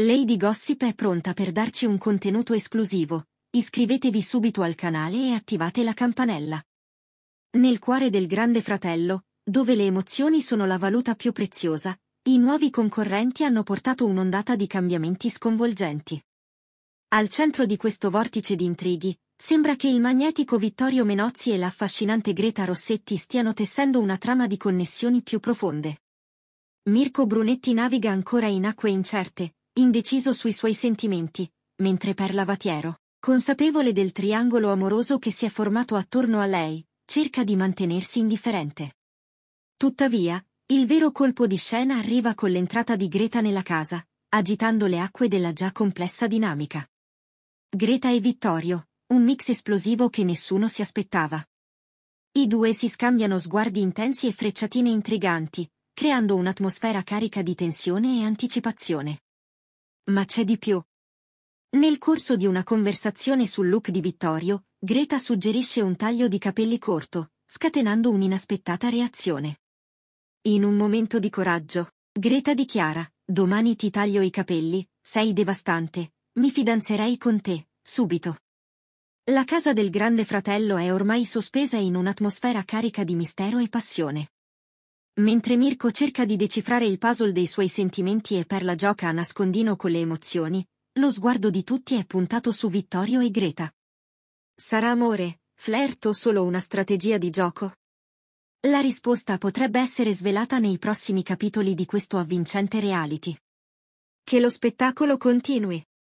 Lady Gossip è pronta per darci un contenuto esclusivo. Iscrivetevi subito al canale e attivate la campanella. Nel cuore del Grande Fratello, dove le emozioni sono la valuta più preziosa, i nuovi concorrenti hanno portato un'ondata di cambiamenti sconvolgenti. Al centro di questo vortice di intrighi, sembra che il magnetico Vittorio Menozzi e l'affascinante Greta Rossetti stiano tessendo una trama di connessioni più profonde. Mirko Brunetti naviga ancora in acque incerte, indeciso sui suoi sentimenti, mentre Perla Vatiero, consapevole del triangolo amoroso che si è formato attorno a lei, cerca di mantenersi indifferente. Tuttavia, il vero colpo di scena arriva con l'entrata di Greta nella casa, agitando le acque della già complessa dinamica. Greta e Vittorio, un mix esplosivo che nessuno si aspettava. I due si scambiano sguardi intensi e frecciatine intriganti, creando un'atmosfera carica di tensione e anticipazione. Ma c'è di più. Nel corso di una conversazione sul look di Vittorio, Greta suggerisce un taglio di capelli corto, scatenando un'inaspettata reazione. In un momento di coraggio, Greta dichiara, domani ti taglio i capelli, sei devastante, mi fidanzerei con te, subito. La casa del grande fratello è ormai sospesa in un'atmosfera carica di mistero e passione. Mentre Mirko cerca di decifrare il puzzle dei suoi sentimenti e per la gioca a nascondino con le emozioni, lo sguardo di tutti è puntato su Vittorio e Greta. Sarà amore, flirt o solo una strategia di gioco? La risposta potrebbe essere svelata nei prossimi capitoli di questo avvincente reality. Che lo spettacolo continui!